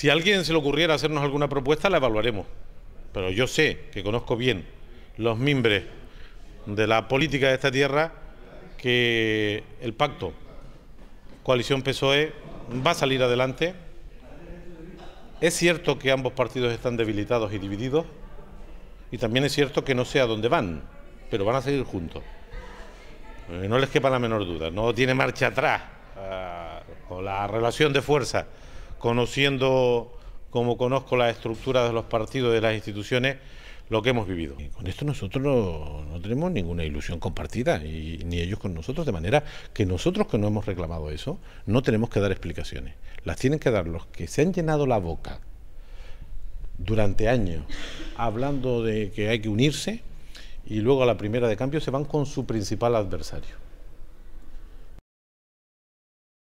Si a alguien se le ocurriera hacernos alguna propuesta, la evaluaremos. Pero yo sé que conozco bien los mimbres de la política de esta tierra que el pacto coalición PSOE va a salir adelante. Es cierto que ambos partidos están debilitados y divididos y también es cierto que no sé a dónde van, pero van a seguir juntos. Eh, no les quepa la menor duda, no tiene marcha atrás ah, la relación de fuerza conociendo como conozco la estructura de los partidos, de las instituciones, lo que hemos vivido. Con esto nosotros no tenemos ninguna ilusión compartida, y, ni ellos con nosotros, de manera que nosotros que no hemos reclamado eso, no tenemos que dar explicaciones. Las tienen que dar los que se han llenado la boca durante años hablando de que hay que unirse y luego a la primera de cambio se van con su principal adversario.